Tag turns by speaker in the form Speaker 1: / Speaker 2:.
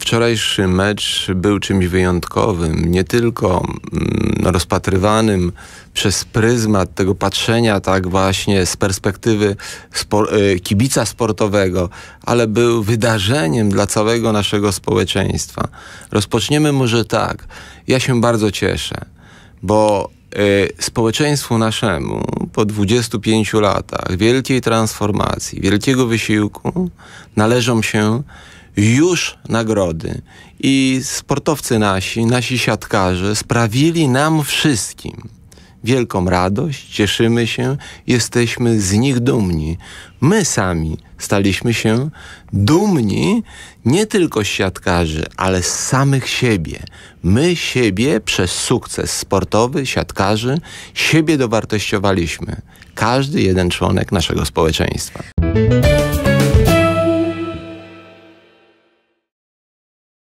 Speaker 1: Wczorajszy mecz był czymś wyjątkowym, nie tylko mm, rozpatrywanym przez pryzmat tego patrzenia tak właśnie z perspektywy spor e, kibica sportowego, ale był wydarzeniem dla całego naszego społeczeństwa. Rozpoczniemy może tak. Ja się bardzo cieszę, bo e, społeczeństwu naszemu po 25 latach wielkiej transformacji, wielkiego wysiłku należą się już nagrody. I sportowcy nasi, nasi siatkarze sprawili nam wszystkim wielką radość, cieszymy się, jesteśmy z nich dumni. My sami staliśmy się dumni nie tylko z siatkarzy, ale z samych siebie. My siebie przez sukces sportowy, siatkarzy, siebie dowartościowaliśmy. Każdy jeden członek naszego społeczeństwa.